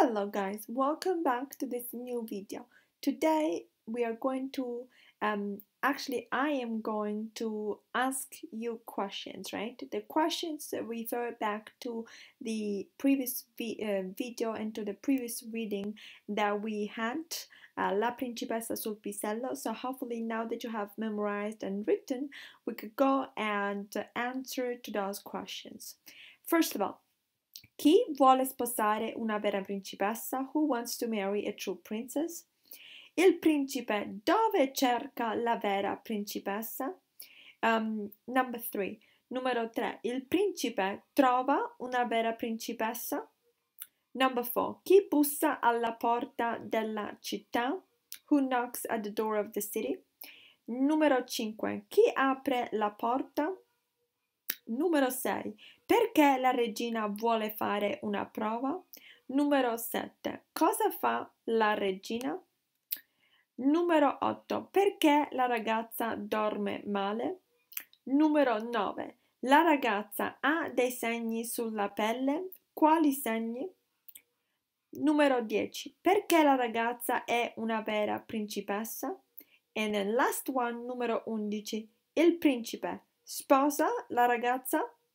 Hello guys, welcome back to this new video. Today we are going to, um, actually I am going to ask you questions, right? The questions refer back to the previous vi uh, video and to the previous reading that we had, uh, La Principessa sul Pisello. So hopefully now that you have memorized and written, we could go and answer to those questions. First of all, Chi vuole sposare una vera principessa? Who wants to marry a true princess? Il principe dove cerca la vera principessa? Um, number three. Numero 3. Il principe trova una vera principessa? Number 4. Chi bussa alla porta della città? Who knocks at the door of the city? Numero 5. Chi apre la porta? Numero 6. Perché la regina vuole fare una prova? Numero 7. Cosa fa la regina? Numero 8. Perché la ragazza dorme male? Numero 9. La ragazza ha dei segni sulla pelle? Quali segni? Numero 10. Perché la ragazza è una vera principessa? E nel last one, numero 11, il principe sposa la ragazza